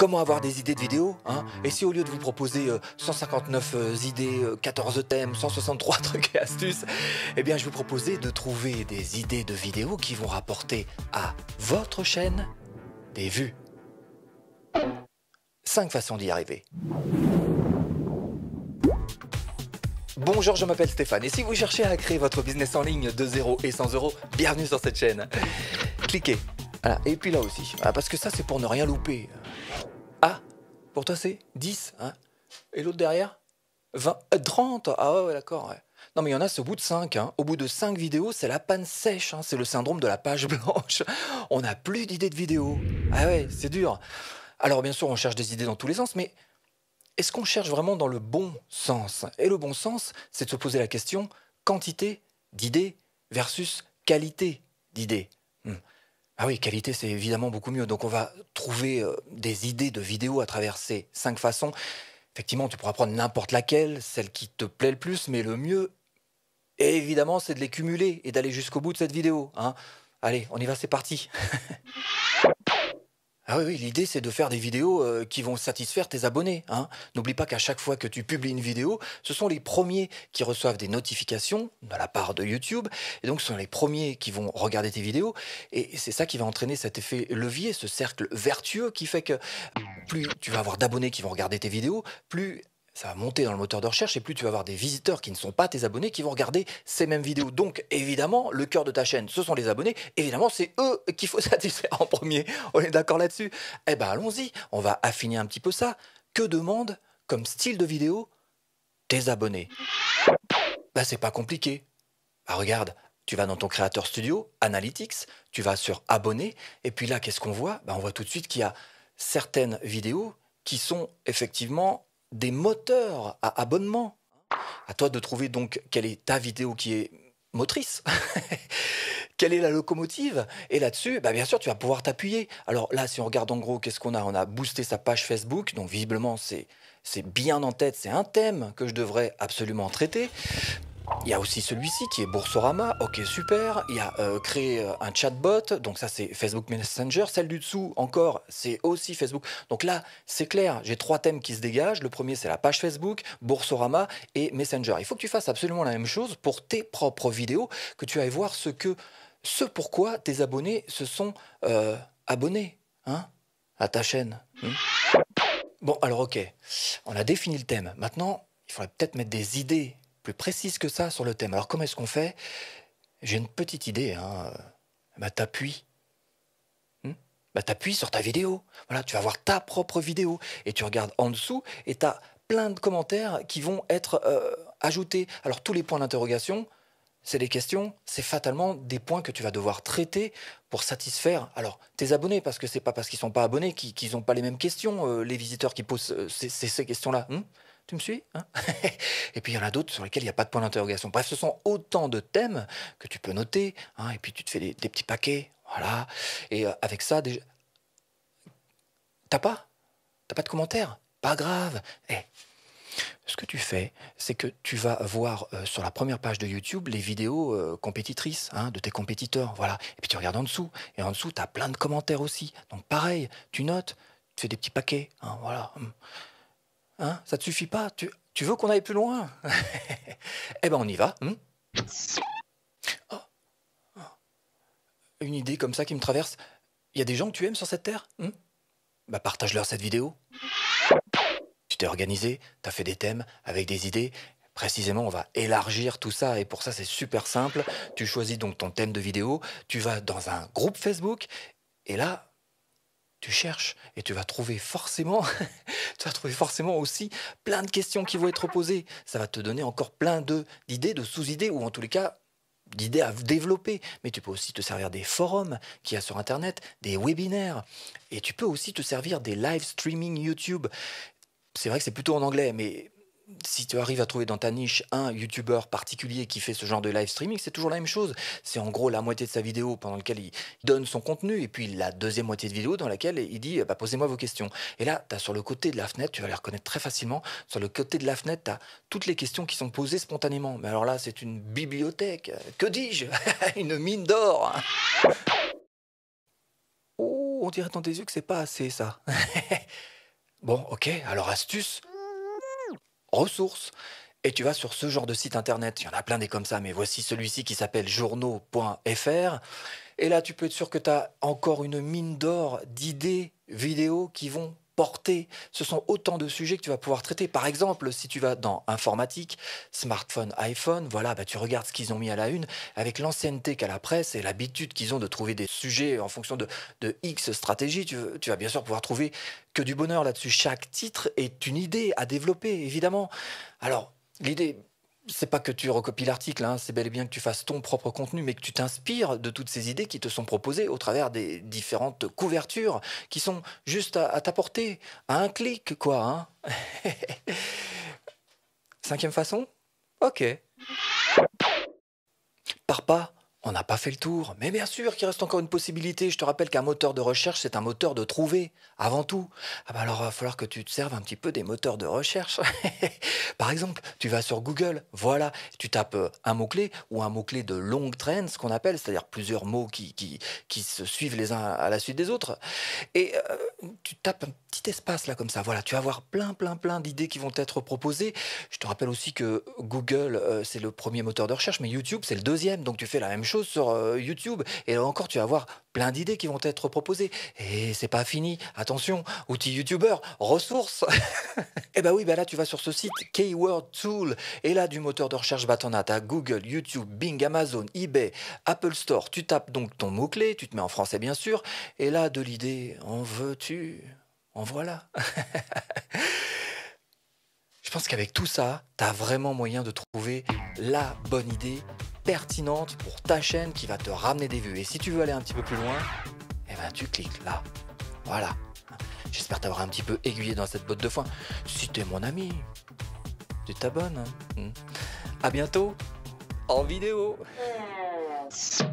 comment avoir des idées de vidéos hein Et si au lieu de vous proposer 159 euh, euh, idées, 14 euh, thèmes, 163 trucs et astuces, eh bien je vous proposais de trouver des idées de vidéos qui vont rapporter à votre chaîne des vues. 5 façons d'y arriver. Bonjour, je m'appelle Stéphane et si vous cherchez à créer votre business en ligne de 0 et sans euros, bienvenue sur cette chaîne. Cliquez. Et puis là aussi, ah, parce que ça c'est pour ne rien louper. Pour toi, c'est 10. Hein. Et l'autre derrière 20, 30. Euh, ah ouais, d'accord. Non, mais il y en a, ce au bout de 5. Hein. Au bout de 5 vidéos, c'est la panne sèche. Hein. C'est le syndrome de la page blanche. On n'a plus d'idées de vidéos. Ah ouais, c'est dur. Alors, bien sûr, on cherche des idées dans tous les sens, mais est-ce qu'on cherche vraiment dans le bon sens Et le bon sens, c'est de se poser la question quantité d'idées versus qualité d'idées. Hmm. Ah oui, qualité, c'est évidemment beaucoup mieux. Donc on va trouver euh, des idées de vidéos à travers ces cinq façons. Effectivement, tu pourras prendre n'importe laquelle, celle qui te plaît le plus, mais le mieux, évidemment, c'est de les cumuler et d'aller jusqu'au bout de cette vidéo. Hein. Allez, on y va, c'est parti. Ah oui, l'idée c'est de faire des vidéos euh, qui vont satisfaire tes abonnés. Hein. N'oublie pas qu'à chaque fois que tu publies une vidéo, ce sont les premiers qui reçoivent des notifications de la part de YouTube, et donc ce sont les premiers qui vont regarder tes vidéos, et c'est ça qui va entraîner cet effet levier, ce cercle vertueux qui fait que plus tu vas avoir d'abonnés qui vont regarder tes vidéos, plus ça va monter dans le moteur de recherche et plus tu vas avoir des visiteurs qui ne sont pas tes abonnés qui vont regarder ces mêmes vidéos. Donc évidemment, le cœur de ta chaîne, ce sont les abonnés. Évidemment, c'est eux qu'il faut satisfaire en premier. On est d'accord là-dessus Eh ben allons-y, on va affiner un petit peu ça. Que demandent comme style de vidéo tes abonnés Bah c'est pas compliqué. Bah, regarde, tu vas dans ton créateur studio, Analytics, tu vas sur abonnés et puis là qu'est-ce qu'on voit bah, on voit tout de suite qu'il y a certaines vidéos qui sont effectivement des moteurs à abonnement. À toi de trouver donc quelle est ta vidéo qui est motrice. quelle est la locomotive Et là-dessus, bah bien sûr, tu vas pouvoir t'appuyer. Alors là, si on regarde en gros, qu'est-ce qu'on a On a boosté sa page Facebook, donc visiblement, c'est c'est bien en tête, c'est un thème que je devrais absolument traiter. Il y a aussi celui-ci qui est Boursorama, ok super. Il y a euh, créé euh, un chatbot, donc ça c'est Facebook Messenger. Celle du dessous encore, c'est aussi Facebook. Donc là, c'est clair, j'ai trois thèmes qui se dégagent. Le premier c'est la page Facebook, Boursorama et Messenger. Il faut que tu fasses absolument la même chose pour tes propres vidéos, que tu ailles voir ce que, ce pourquoi tes abonnés se sont euh, abonnés hein, à ta chaîne. Hmm. bon alors ok, on a défini le thème. Maintenant, il faudrait peut-être mettre des idées plus précise que ça sur le thème. Alors comment est-ce qu'on fait J'ai une petite idée. Hein. Bah, t'appuies. Hmm bah, t'appuies sur ta vidéo. Voilà, tu vas voir ta propre vidéo. Et tu regardes en dessous et tu as plein de commentaires qui vont être euh, ajoutés. Alors tous les points d'interrogation, c'est des questions, c'est fatalement des points que tu vas devoir traiter pour satisfaire alors tes abonnés, parce que c'est pas parce qu'ils sont pas abonnés qu'ils n'ont pas les mêmes questions, euh, les visiteurs qui posent euh, ces, questions-là. Hmm tu me suis hein Et puis il y en a d'autres sur lesquels il n'y a pas de point d'interrogation. Bref, ce sont autant de thèmes que tu peux noter, hein, et puis tu te fais des, petits paquets, voilà. Et euh, avec ça, déjà... T'as pas T'as pas de commentaires Pas grave. et eh, Ce que tu fais, c'est que tu vas voir euh, sur la première page de YouTube les vidéos euh, compétitrices hein, de tes compétiteurs. Voilà. Et puis tu regardes en dessous. Et en dessous, tu as plein de commentaires aussi. Donc pareil, tu notes, tu fais des petits paquets. voilà. Hein, ça ne te suffit pas tu, veux qu'on aille plus loin Eh ben on y va. Hmm oh, oh. Une idée comme ça qui me traverse. Il y a des gens que tu aimes sur cette terre hmm Bah partage-leur cette vidéo. Tu t'es organisé, tu as fait des thèmes avec des idées. Précisément, on va élargir tout ça et pour ça c'est super simple. Tu choisis donc ton thème de vidéo, tu vas dans un groupe Facebook et là, tu cherches et tu vas trouver forcément tu vas trouver forcément aussi plein de questions qui vont être posées. Ça va te donner encore plein d'idées, de, sous-idées, ou en tous les cas d'idées à développer, mais tu peux aussi te servir des forums qu'il y a sur Internet, des webinaires, et tu peux aussi te servir des live streaming YouTube. C'est vrai que c'est plutôt en anglais, mais si tu arrives à trouver dans ta niche un youtubeur particulier qui fait ce genre de live streaming, c'est toujours la même chose. C'est en gros la moitié de sa vidéo pendant laquelle il donne son contenu et puis la deuxième moitié de vidéo dans laquelle il dit bah, posez-moi vos questions. Et là, tu as sur le côté de la fenêtre, tu vas les reconnaître très facilement, sur le côté de la fenêtre, tu as toutes les questions qui sont posées spontanément. Mais alors là, c'est une bibliothèque. Que dis-je Une mine d'or Oh, on dirait dans tes yeux que c'est pas assez ça. bon, ok, alors astuce ressources. Et tu vas sur ce genre de site internet, il y en a plein des comme ça, mais voici celui-ci qui s'appelle journaux.fr. Et là, tu peux être sûr que tu as encore une mine d'or d'idées vidéo qui vont ce sont autant de sujets que tu vas pouvoir traiter. Par exemple, si tu vas dans informatique, smartphone, iPhone, voilà, bah, tu regardes ce qu'ils ont mis à la une avec l'ancienneté qu'a la presse et l'habitude qu'ils ont de trouver des sujets en fonction de, X stratégie. Tu, tu vas bien sûr pouvoir trouver que du bonheur là-dessus. Chaque titre est une idée à développer, évidemment. Alors, l'idée, c'est pas que tu recopies l'article, hein, c'est bel et bien que tu fasses ton propre contenu, mais que tu t'inspires de toutes ces idées qui te sont proposées au travers des différentes couvertures qui sont juste à, t'apporter, ta portée, à un clic, quoi. Hein. Cinquième façon Ok. Par pas on n'a pas fait le tour, mais bien sûr qu'il reste encore une possibilité. Je te rappelle qu'un moteur de recherche, c'est un moteur de trouver, avant tout. Ah bah alors, il va falloir que tu te serves un petit peu des moteurs de recherche. Par exemple, tu vas sur Google, voilà, tu tapes euh, un mot-clé ou un mot-clé de longue traîne, ce qu'on appelle, c'est-à-dire plusieurs mots qui, qui, qui, se suivent les uns à la suite des autres. Et euh, tu tapes petit espace là comme ça. Voilà, tu vas avoir plein, plein, plein d'idées qui vont être proposées. Je te rappelle aussi que Google, euh, c'est le premier moteur de recherche, mais YouTube, c'est le deuxième. Donc tu fais la même chose sur euh, YouTube. Et encore, tu vas avoir plein d'idées qui vont être proposées. Et c'est pas fini. Attention, outils youtubeur, ressources. et eh bah ben oui, bah là, tu vas sur ce site Keyword Tool. Et là, du moteur de recherche, bah t'en as. Google, YouTube, Bing, Amazon, eBay, Apple Store. Tu tapes donc ton mot-clé, tu te mets en français bien sûr. Et là, de l'idée, en veux-tu en voilà. Je pense qu'avec tout ça, tu as vraiment moyen de trouver la bonne idée pertinente pour ta chaîne qui va te ramener des vues. Et si tu veux aller un petit peu plus loin, eh ben, tu cliques là. Voilà. J'espère t'avoir un petit peu aiguillé dans cette botte de foin. Si t'es mon ami, tu t'abonnes. bonne. Hein. Hmm. À bientôt en vidéo. Mmh.